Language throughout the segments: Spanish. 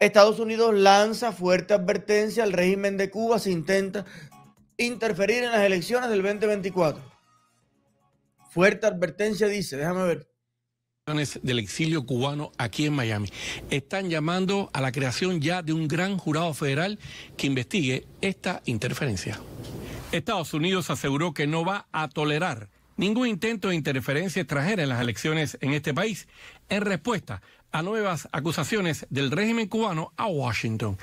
Estados Unidos lanza fuerte advertencia al régimen de Cuba si intenta interferir en las elecciones del 2024. Fuerte advertencia dice, déjame ver. Del exilio cubano aquí en Miami. Están llamando a la creación ya de un gran jurado federal que investigue esta interferencia. Estados Unidos aseguró que no va a tolerar ningún intento de interferencia extranjera en las elecciones en este país en respuesta a nuevas acusaciones del régimen cubano a Washington.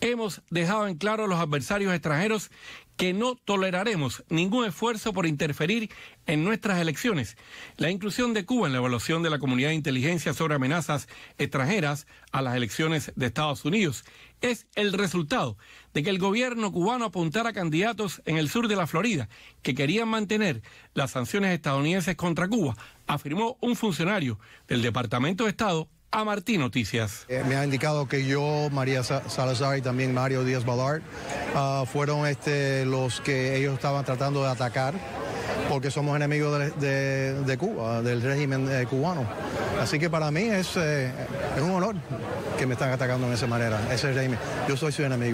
Hemos dejado en claro a los adversarios extranjeros que no toleraremos ningún esfuerzo por interferir en nuestras elecciones. La inclusión de Cuba en la evaluación de la comunidad de inteligencia sobre amenazas extranjeras a las elecciones de Estados Unidos es el resultado de que el gobierno cubano apuntara candidatos en el sur de la Florida que querían mantener las sanciones estadounidenses contra Cuba, afirmó un funcionario del Departamento de Estado a Martín Noticias. Eh, me ha indicado que yo, María Salazar y también Mario Díaz Balart ah, fueron este, los que ellos estaban tratando de atacar porque somos enemigos de, Cuba, del régimen eh, cubano. Así que para mí es, eh, es un honor que me están atacando de esa manera, ese régimen yo soy Ciudadana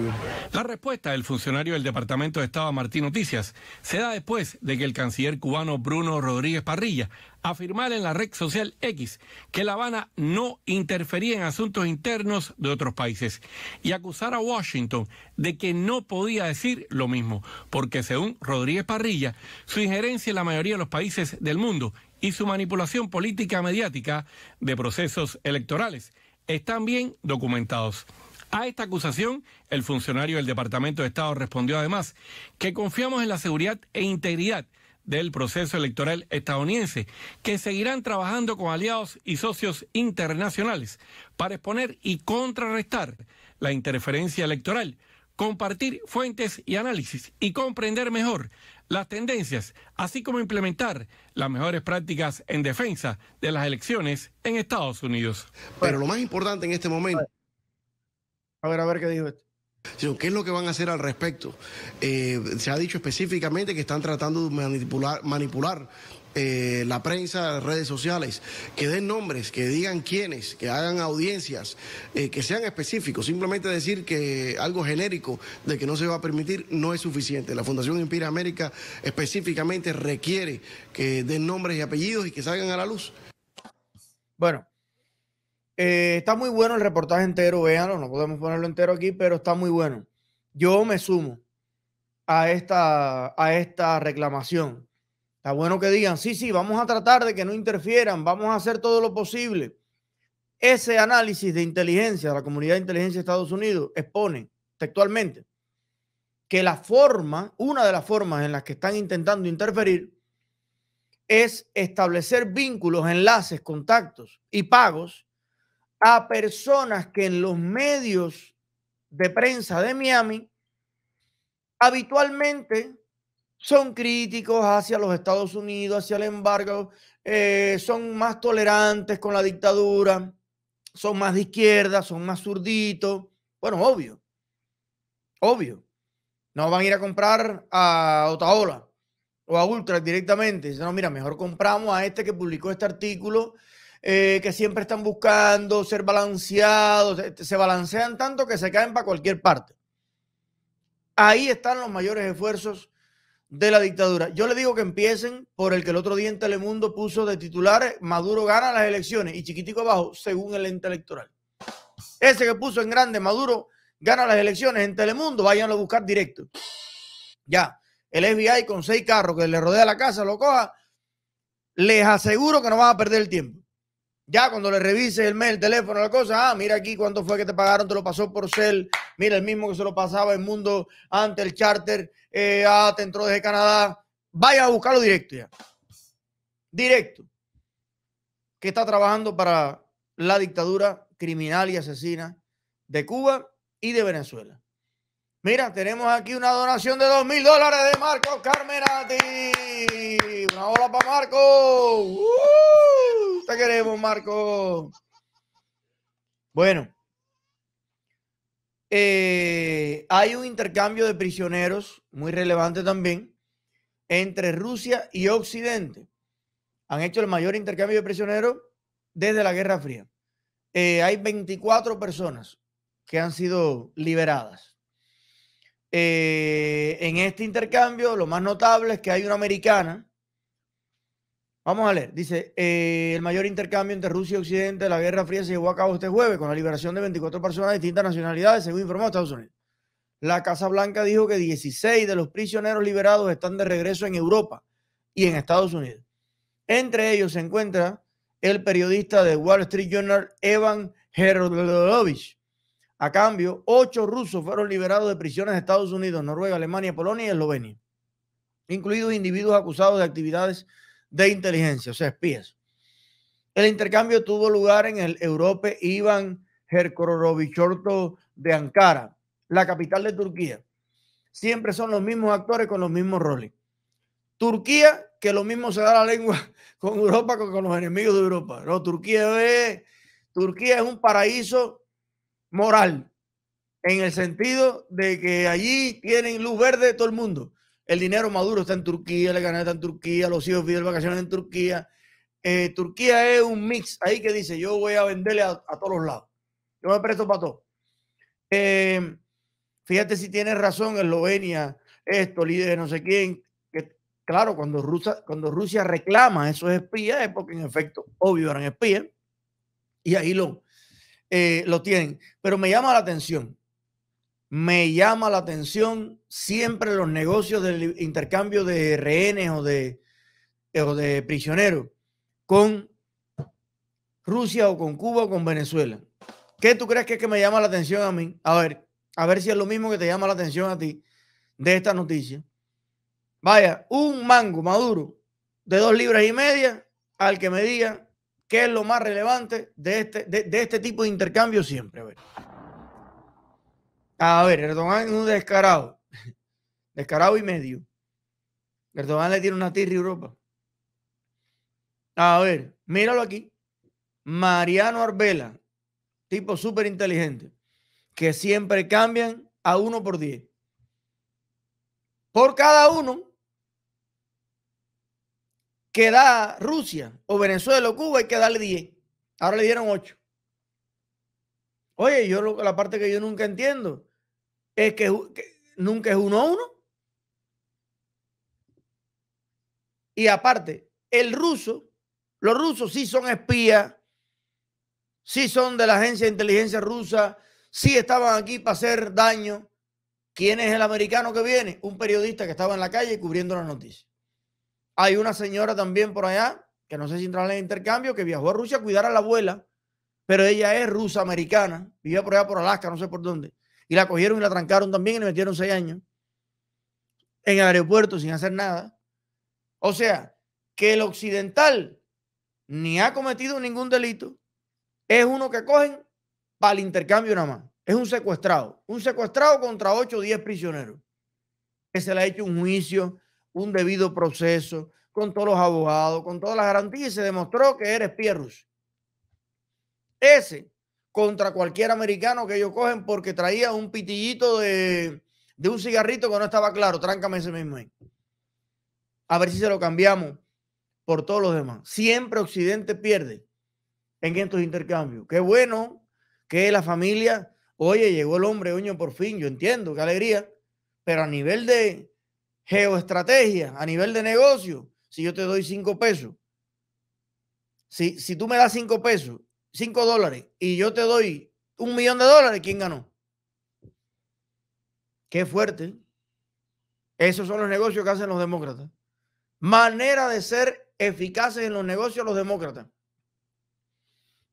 La respuesta del funcionario del Departamento de Estado, Martín Noticias, se da después de que el canciller cubano Bruno Rodríguez Parrilla afirmara en la red social X que La Habana no interfería en asuntos internos de otros países y acusar a Washington de que no podía decir lo mismo, porque según Rodríguez Parrilla, su injerencia en la mayoría de los países del mundo y su manipulación política mediática de procesos electorales están bien documentados. A esta acusación, el funcionario del Departamento de Estado respondió además que confiamos en la seguridad e integridad del proceso electoral estadounidense, que seguirán trabajando con aliados y socios internacionales para exponer y contrarrestar la interferencia electoral, compartir fuentes y análisis y comprender mejor las tendencias, así como implementar las mejores prácticas en defensa de las elecciones en Estados Unidos. Pero lo más importante en este momento a ver, a ver qué dijo esto. ¿Qué es lo que van a hacer al respecto? Eh, se ha dicho específicamente que están tratando de manipular, manipular eh, la prensa, las redes sociales, que den nombres, que digan quiénes, que hagan audiencias, eh, que sean específicos. Simplemente decir que algo genérico de que no se va a permitir no es suficiente. La Fundación Empire América específicamente requiere que den nombres y apellidos y que salgan a la luz. Bueno, eh, está muy bueno el reportaje entero, véanlo, no podemos ponerlo entero aquí, pero está muy bueno. Yo me sumo a esta, a esta reclamación. Está bueno que digan, sí, sí, vamos a tratar de que no interfieran, vamos a hacer todo lo posible. Ese análisis de inteligencia, de la comunidad de inteligencia de Estados Unidos, expone textualmente que la forma, una de las formas en las que están intentando interferir es establecer vínculos, enlaces, contactos y pagos a personas que en los medios de prensa de Miami habitualmente son críticos hacia los Estados Unidos, hacia el embargo, eh, son más tolerantes con la dictadura, son más de izquierda, son más zurditos. Bueno, obvio, obvio. No van a ir a comprar a Otaola o a Ultra directamente. Dicen, no, mira, mejor compramos a este que publicó este artículo eh, que siempre están buscando ser balanceados, se balancean tanto que se caen para cualquier parte. Ahí están los mayores esfuerzos de la dictadura. Yo le digo que empiecen por el que el otro día en Telemundo puso de titulares, Maduro gana las elecciones y chiquitico abajo, según el ente electoral. Ese que puso en grande, Maduro gana las elecciones en Telemundo, váyanlo a buscar directo. Ya, el FBI con seis carros que le rodea la casa, lo coja, les aseguro que no van a perder el tiempo. Ya cuando le revises el mail, el teléfono, la cosa, ah, mira aquí cuánto fue que te pagaron, te lo pasó por Cel, mira el mismo que se lo pasaba el mundo ante el charter, eh, ah, te entró desde Canadá. Vaya a buscarlo directo ya. Directo. Que está trabajando para la dictadura criminal y asesina de Cuba y de Venezuela. Mira, tenemos aquí una donación de dos mil dólares de Marco Carmenati. Una hola para Marco. ¡Uh! queremos, Marco. Bueno, eh, hay un intercambio de prisioneros muy relevante también entre Rusia y Occidente. Han hecho el mayor intercambio de prisioneros desde la Guerra Fría. Eh, hay 24 personas que han sido liberadas. Eh, en este intercambio, lo más notable es que hay una americana Vamos a leer. Dice, eh, el mayor intercambio entre Rusia y Occidente de la Guerra Fría se llevó a cabo este jueves con la liberación de 24 personas de distintas nacionalidades, según informó Estados Unidos. La Casa Blanca dijo que 16 de los prisioneros liberados están de regreso en Europa y en Estados Unidos. Entre ellos se encuentra el periodista de Wall Street Journal, Evan Herodolovich. A cambio, ocho rusos fueron liberados de prisiones de Estados Unidos, Noruega, Alemania, Polonia y Eslovenia, incluidos individuos acusados de actividades de inteligencia, o sea, espías. El intercambio tuvo lugar en el Europe Ivan Herkorovichorto de Ankara, la capital de Turquía. Siempre son los mismos actores con los mismos roles. Turquía, que lo mismo se da la lengua con Europa que con los enemigos de Europa. Turquía Turquía es un paraíso moral, en el sentido de que allí tienen luz verde todo el mundo. El dinero Maduro está en Turquía, la gana está en Turquía, los hijos viven vacaciones en Turquía. Eh, Turquía es un mix ahí que dice, yo voy a venderle a, todos los lados. Yo me presto para todo. Eh, fíjate si tiene razón, Eslovenia, esto, de no sé quién. Que, claro, cuando Rusia, cuando Rusia reclama esos espías es porque en efecto, obvio, eran espías. Y ahí lo, eh, lo tienen. Pero me llama la atención me llama la atención siempre los negocios del intercambio de rehenes o de, eh, de prisioneros con Rusia o con Cuba o con Venezuela. ¿Qué tú crees que es que me llama la atención a mí? A ver, a ver si es lo mismo que te llama la atención a ti de esta noticia. Vaya, un mango maduro de dos libras y media al que me diga qué es lo más relevante de este, de este tipo de intercambio siempre. A ver. A ver, Erdogan es un descarado. Descarado y medio. Erdogan le tiene una tirri a Europa. A ver, míralo aquí. Mariano Arbela, tipo súper inteligente, que siempre cambian a uno por diez. Por cada uno que da Rusia o Venezuela o Cuba, hay que darle diez Ahora le dieron ocho Oye, yo la parte que yo nunca entiendo, es que, nunca es uno a uno. Y aparte, el ruso, los rusos sí son espías, sí son de la agencia de inteligencia rusa, sí estaban aquí para hacer daño. ¿Quién es el americano que viene? Un periodista que estaba en la calle cubriendo la noticia. Hay una señora también por allá, que no sé si entra en intercambio, que viajó a Rusia a cuidar a la abuela, pero ella es rusa americana, vive por allá por Alaska, no sé por dónde y la cogieron y la trancaron también y le metieron seis años en el aeropuerto sin hacer nada. O sea, que el occidental ni ha cometido ningún delito, es uno que cogen para el intercambio nada más. Es un secuestrado, un secuestrado contra 8 o diez prisioneros. Que se le ha hecho un juicio, un debido proceso, con todos los abogados, con todas las garantías y se demostró que eres Pierrus. Ese contra cualquier americano que ellos cogen porque traía un pitillito de, un cigarrito que no estaba claro. Tráncame ese mismo ahí. A ver si se lo cambiamos por todos los demás. Siempre Occidente pierde en estos intercambios. Qué bueno que la familia, oye, llegó el hombre, oño, por fin, yo entiendo, qué alegría, pero a nivel de geoestrategia, a nivel de negocio, si yo te doy cinco pesos, si, si tú me das cinco pesos 5 dólares y yo te doy un millón de dólares, ¿quién ganó? Qué fuerte. Esos son los negocios que hacen los demócratas. Manera de ser eficaces en los negocios los demócratas.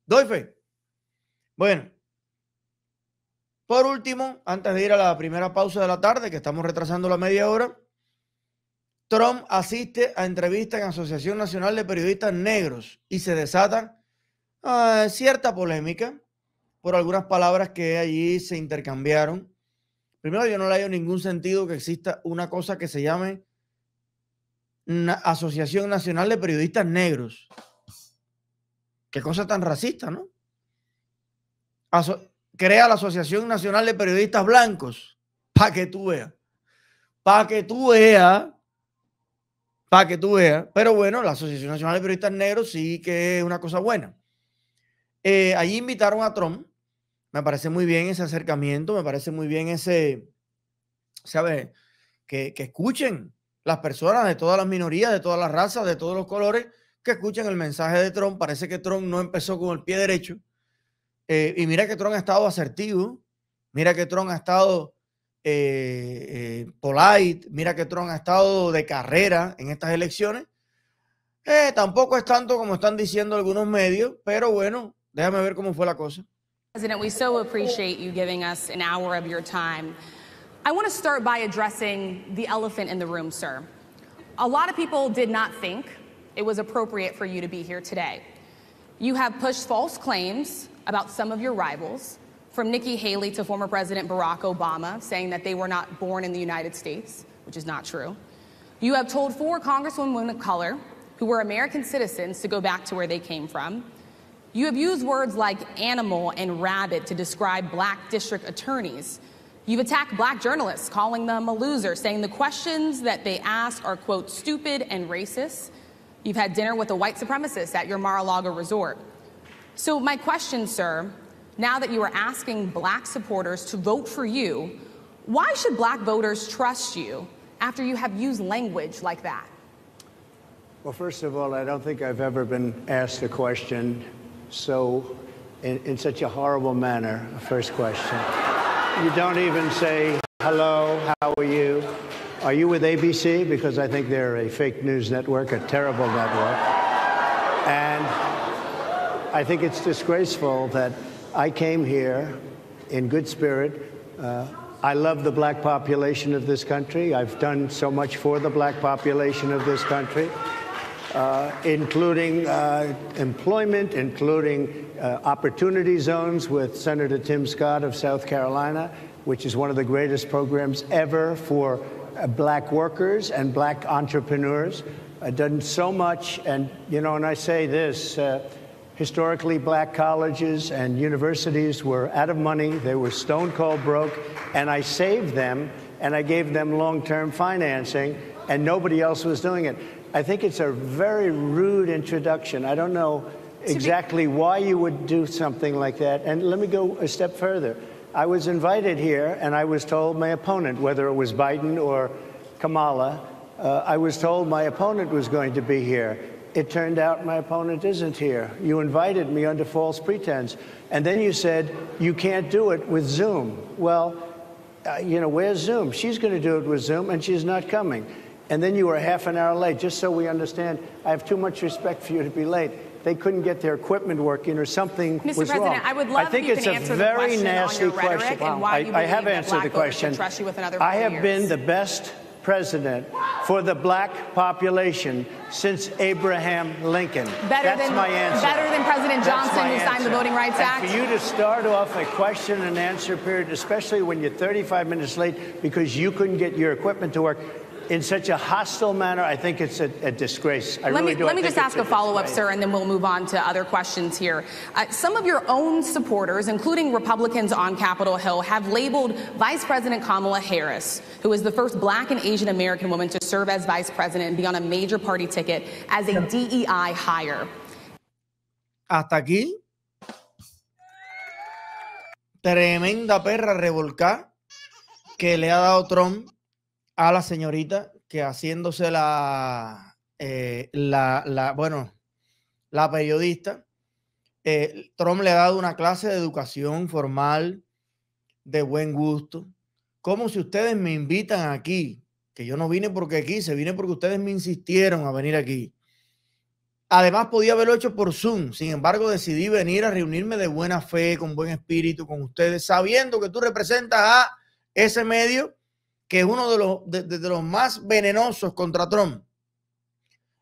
Doy fe. Bueno, por último, antes de ir a la primera pausa de la tarde, que estamos retrasando la media hora, Trump asiste a entrevista en Asociación Nacional de Periodistas Negros y se desatan Ah, cierta polémica por algunas palabras que allí se intercambiaron. Primero, yo no le hallo ningún sentido que exista una cosa que se llame Asociación Nacional de Periodistas Negros. Qué cosa tan racista, ¿no? crea la Asociación Nacional de Periodistas Blancos. Para que tú veas. Para que tú veas. Para que tú veas. Pero bueno, la Asociación Nacional de Periodistas Negros sí que es una cosa buena. Eh, allí invitaron a Trump. Me parece muy bien ese acercamiento, me parece muy bien ese, ¿sabes? Que, que escuchen las personas de todas las minorías, de todas las razas, de todos los colores, que escuchen el mensaje de Trump. Parece que Trump no empezó con el pie derecho. Eh, y mira que Trump ha estado asertivo, mira que Trump ha estado eh, polite, mira que Trump ha estado de carrera en estas elecciones. tampoco es tanto como están diciendo algunos medios, pero bueno, Déjame ver cómo fue la cosa. President, we so appreciate you giving us an hour of your time. I want to start by addressing the elephant in the room, sir. A lot of people did not think it was appropriate for you to be here today. You have pushed false claims about some of your rivals, from Nikki Haley to former President Barack Obama, saying that they were not born in the United States, which is not true. You have told four Congresswomen of color who were American citizens to go back to where they came from. You have used words like animal and rabbit to describe black district attorneys. You've attacked black journalists, calling them a loser, saying the questions that they ask are, quote, stupid and racist. You've had dinner with a white supremacist at your Mar a Lago resort. So, my question, sir, now that you are asking black supporters to vote for you, why should black voters trust you after you have used language like that? Well, first of all, I don't think I've ever been asked a question so in, in such a horrible manner? First question. you don't even say, hello, how are you? Are you with ABC? Because I think they're a fake news network, a terrible network. And I think it's disgraceful that I came here in good spirit. Uh, I love the black population of this country. I've done so much for the black population of this country uh, including uh, employment, including uh, opportunity zones with Senator Tim Scott of South Carolina, which is one of the greatest programs ever for uh, black workers and black entrepreneurs. I've uh, done so much, and you know, and I say this. Uh, historically, black colleges and universities were out of money. They were stone cold broke. And I saved them and I gave them long term financing, and nobody else was doing it. I think it's a very rude introduction. I don't know exactly why you would do something like that. And let me go a step further. I was invited here, and I was told my opponent, whether it was Biden or Kamala, uh, I was told my opponent was going to be here. It turned out my opponent isn't here. You invited me under false pretense. And then you said, you can't do it with Zoom. Well, uh, you know, where's Zoom? She's going to do it with Zoom, and she's not coming and then you were half an hour late, just so we understand, I have too much respect for you to be late. They couldn't get their equipment working or something Mr. was President, wrong. I would love I think if you it's can a very nasty question. Wow. I, I have answered the question. I have years. been the best president for the black population since Abraham Lincoln. Better That's than, my answer. Better than President Johnson, who signed the Voting Rights and Act. For you to start off a question and answer period, especially when you're 35 minutes late because you couldn't get your equipment to work, in such a hostile manner, I think it's a, a disgrace. I let really me, do. Let I me just ask a, a follow up, sir, and then we'll move on to other questions here. Uh, some of your own supporters, including Republicans on Capitol Hill, have labeled Vice President Kamala Harris, who is the first black and Asian American woman to serve as vice president and be on a major party ticket, as a DEI hire. Hasta aquí. Tremenda perra revolcada que le ha dado Trump a la señorita que haciéndose la, eh, la, bueno, la periodista, eh, Trump le ha dado una clase de educación formal, de buen gusto. Como si ustedes me invitan aquí, que yo no vine porque quise, vine porque ustedes me insistieron a venir aquí. Además, podía haberlo hecho por Zoom. Sin embargo, decidí venir a reunirme de buena fe, con buen espíritu, con ustedes, sabiendo que tú representas a ese medio que es uno de los, los más venenosos contra Trump.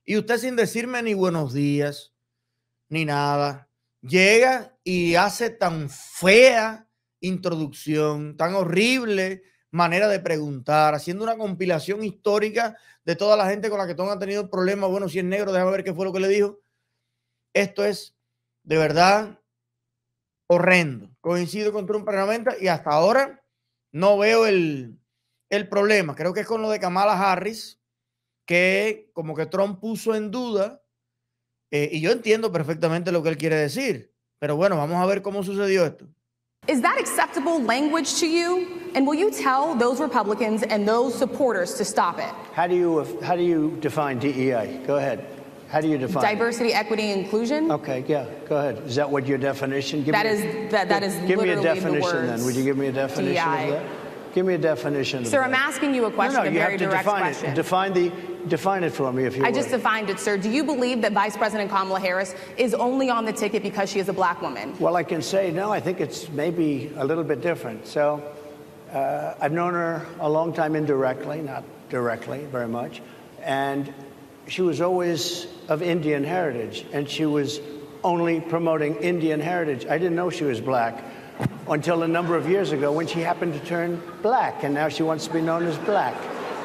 Y usted sin decirme ni buenos días, ni nada, llega y hace tan fea introducción, tan horrible manera de preguntar, haciendo una compilación histórica de toda la gente con la que Trump ha tenido problemas. Bueno, si es negro, déjame ver qué fue lo que le dijo. Esto es de verdad horrendo. Coincido con Trump plenamente y hasta ahora no veo el, el problema. Creo que es con lo de Kamala Harris, que como que Trump puso en duda, eh, y yo entiendo perfectamente lo que él quiere decir, pero bueno, vamos a ver cómo sucedió esto. Is that acceptable language to you? And will you tell those Republicans and those supporters to stop it? How do you how do you define DEI? Go ahead. How do you define diversity, it? equity, inclusion? Okay, yeah. Go ahead. Is that what your definition? Give that me, is, that. That is give me a definition. The then would you give me a definition DEI. of that? Give me a definition. Sir, I'm asking you a question, no, no, a very direct define question. It. Define the define it for me if you I would. just defined it, sir. Do you believe that Vice President Kamala Harris is only on the ticket because she is a black woman? Well, I can say no. I think it's maybe a little bit different. So uh, I've known her a long time indirectly, not directly very much. And she was always of Indian heritage, and she was only promoting Indian heritage. I didn't know she was black until a number of years ago when she happened to turn black, and now she wants to be known as black.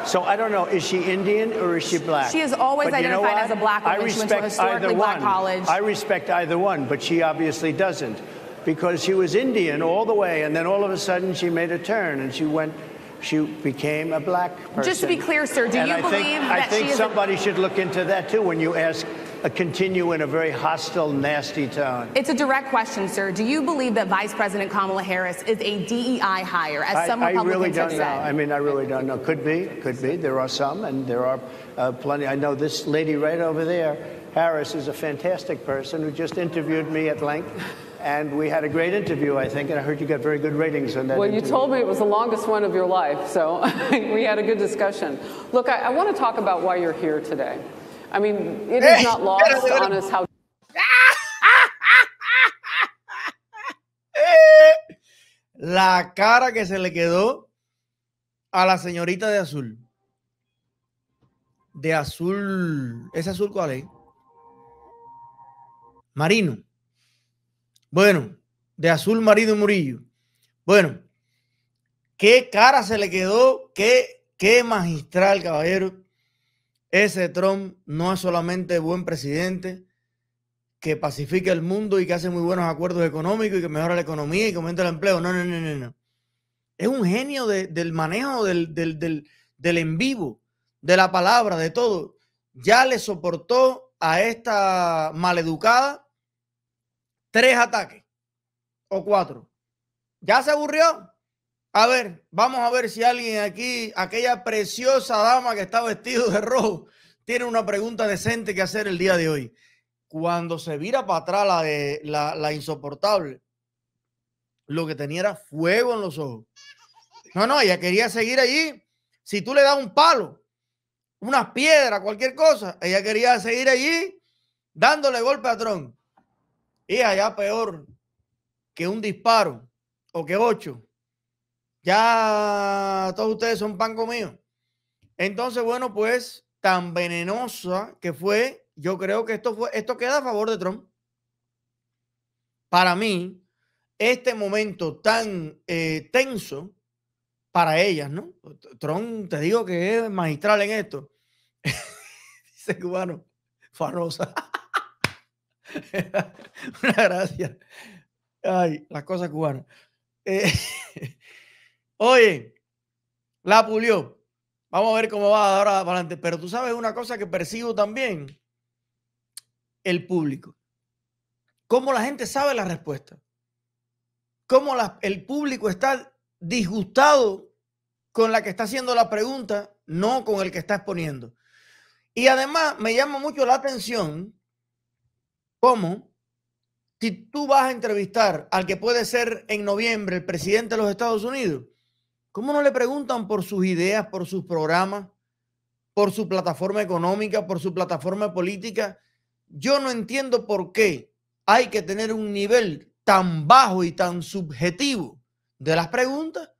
So I don't know, is she Indian or is she black? She is always but identified you know as a black woman. I respect either one. I respect either one, but she obviously doesn't because she was Indian all the way, and then all of a sudden she made a turn and she went. She became a black person. Just to be clear, sir, do and you I believe think, that I think somebody should look into that too when you ask continue in a very hostile, nasty tone. It's a direct question, sir. Do you believe that Vice President Kamala Harris is a DEI hire, as I, some I, Republicans really don't have know. said? I mean, I really don't know. Could be, could be. There are some, and there are uh, plenty. I know this lady right over there, Harris, is a fantastic person who just interviewed me at length. and we had a great interview, I think, and I heard you got very good ratings on that. Well, interview. you told me it was the longest one of your life, so we had a good discussion. Look, I, I want to talk about why you're here today. I mean, it is not La cara que se le quedó a la señorita de azul. De azul. ¿Ese azul cuál es? Marino. Bueno, de azul marino Murillo. Bueno, qué cara se le quedó, qué, qué magistral, caballero. Ese Trump no es solamente buen presidente que pacifica el mundo y que hace muy buenos acuerdos económicos y que mejora la economía y que aumenta el empleo. No, no, no, no, no. Es un genio del manejo del, del, del, del en vivo, de la palabra, de todo. Ya le soportó a esta maleducada tres ataques o cuatro. Ya se aburrió. A ver, vamos a ver si alguien aquí, aquella preciosa dama que está vestido de rojo, tiene una pregunta decente que hacer el día de hoy. Cuando se vira para atrás la, de, la, insoportable, lo que tenía era fuego en los ojos. No, no, ella quería seguir allí. Si tú le das un palo, unas piedras, cualquier cosa, ella quería seguir allí dándole golpe a Tron. Y allá peor que un disparo o que ocho ya todos ustedes son pan comido. Entonces, bueno, pues tan venenosa que fue, yo creo que esto fue, esto queda a favor de Trump. Para mí, este momento tan eh, tenso para ellas, ¿no? Trump, te digo que es magistral en esto. Dice cubano, farrosa. Una gracia. Ay, las cosas cubanas. Eh, Oye, la pulió. Vamos a ver cómo va ahora adelante. Pero tú sabes una cosa que percibo también, el público. Cómo la gente sabe la respuesta. Cómo el público está disgustado con la que está haciendo la pregunta, no con el que está exponiendo. Y además me llama mucho la atención cómo si tú vas a entrevistar al que puede ser en noviembre el presidente de los Estados Unidos, ¿Cómo no le preguntan por sus ideas, por sus programas, por su plataforma económica, por su plataforma política? Yo no entiendo por qué hay que tener un nivel tan bajo y tan subjetivo de las preguntas.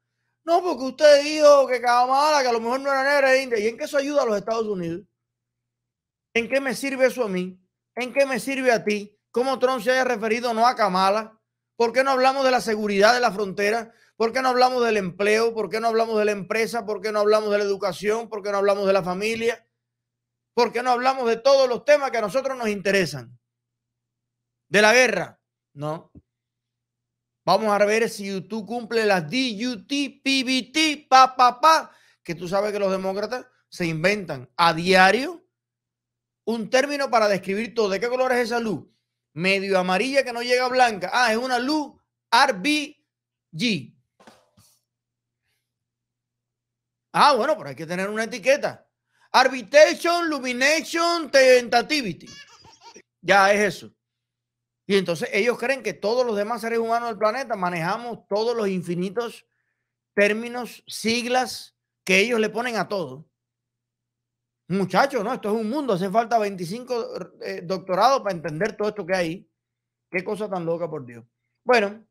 No, porque usted dijo que Kamala, que a lo mejor no era negra, era india. ¿Y en qué eso ayuda a los Estados Unidos? ¿En qué me sirve eso a mí? ¿En qué me sirve a ti? ¿Cómo Trump se haya referido no a Kamala? ¿Por qué no hablamos de la seguridad de la frontera? ¿Por qué no hablamos del empleo? ¿Por qué no hablamos de la empresa? ¿Por qué no hablamos de la educación? ¿Por qué no hablamos de la familia? ¿Por qué no hablamos de todos los temas que a nosotros nos interesan? ¿De la guerra? No. Vamos a ver si tú cumples las DUT, PBT, pa, pa, pa, que tú sabes que los demócratas se inventan a diario un término para describir todo. ¿De qué color es esa luz? Medio amarilla que no llega a blanca. Ah, es una luz RBG. Ah, bueno, pero hay que tener una etiqueta. Arbitration, lumination, tentativity. Ya es eso. Y entonces ellos creen que todos los demás seres humanos del planeta manejamos todos los infinitos términos, siglas que ellos le ponen a todo. Muchachos, no, esto es un mundo. Hace falta 25 eh, doctorados para entender todo esto que hay. Qué cosa tan loca, por Dios. Bueno.